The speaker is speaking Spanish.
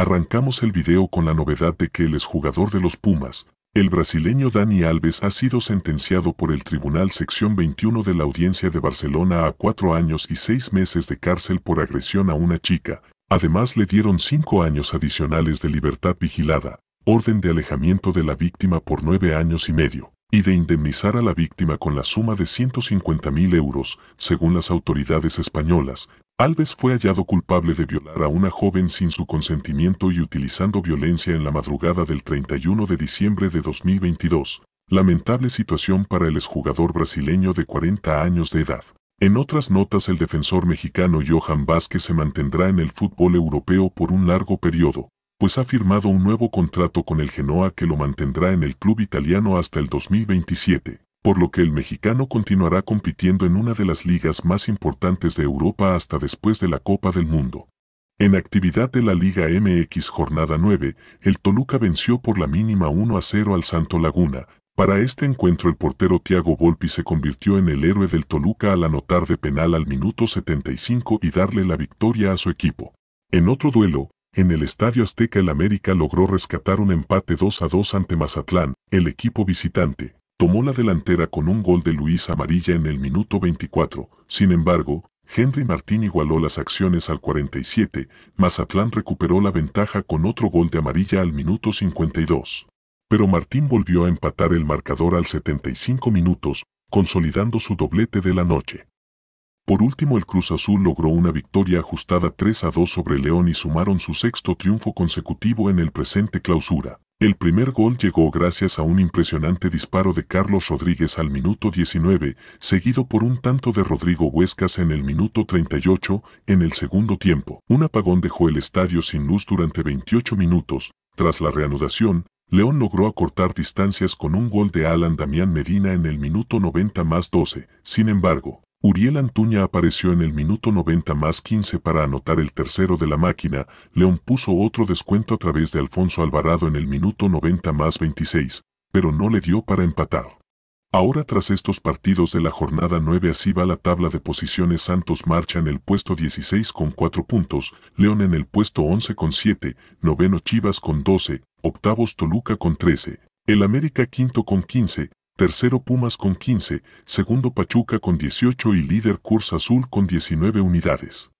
Arrancamos el video con la novedad de que el exjugador de los Pumas, el brasileño Dani Alves ha sido sentenciado por el Tribunal Sección 21 de la Audiencia de Barcelona a cuatro años y seis meses de cárcel por agresión a una chica. Además le dieron cinco años adicionales de libertad vigilada, orden de alejamiento de la víctima por nueve años y medio, y de indemnizar a la víctima con la suma de 150.000 euros, según las autoridades españolas, Alves fue hallado culpable de violar a una joven sin su consentimiento y utilizando violencia en la madrugada del 31 de diciembre de 2022. Lamentable situación para el exjugador brasileño de 40 años de edad. En otras notas el defensor mexicano Johan Vázquez se mantendrá en el fútbol europeo por un largo periodo, pues ha firmado un nuevo contrato con el Genoa que lo mantendrá en el club italiano hasta el 2027 por lo que el mexicano continuará compitiendo en una de las ligas más importantes de Europa hasta después de la Copa del Mundo. En actividad de la Liga MX Jornada 9, el Toluca venció por la mínima 1 a 0 al Santo Laguna. Para este encuentro el portero Thiago Volpi se convirtió en el héroe del Toluca al anotar de penal al minuto 75 y darle la victoria a su equipo. En otro duelo, en el Estadio Azteca el América logró rescatar un empate 2 a 2 ante Mazatlán, el equipo visitante, tomó la delantera con un gol de Luis Amarilla en el minuto 24. Sin embargo, Henry Martín igualó las acciones al 47, Mazatlán recuperó la ventaja con otro gol de Amarilla al minuto 52. Pero Martín volvió a empatar el marcador al 75 minutos, consolidando su doblete de la noche. Por último, el Cruz Azul logró una victoria ajustada 3 a 2 sobre León y sumaron su sexto triunfo consecutivo en el presente clausura. El primer gol llegó gracias a un impresionante disparo de Carlos Rodríguez al minuto 19, seguido por un tanto de Rodrigo Huescas en el minuto 38, en el segundo tiempo. Un apagón dejó el estadio sin luz durante 28 minutos. Tras la reanudación, León logró acortar distancias con un gol de Alan Damián Medina en el minuto 90 más 12. Sin embargo, Uriel Antuña apareció en el minuto 90 más 15 para anotar el tercero de la máquina, León puso otro descuento a través de Alfonso Alvarado en el minuto 90 más 26, pero no le dio para empatar. Ahora tras estos partidos de la jornada 9 así va la tabla de posiciones Santos marcha en el puesto 16 con 4 puntos, León en el puesto 11 con 7, noveno Chivas con 12, octavos Toluca con 13, el América quinto con 15, tercero Pumas con 15, segundo Pachuca con 18 y líder Cruz Azul con 19 unidades.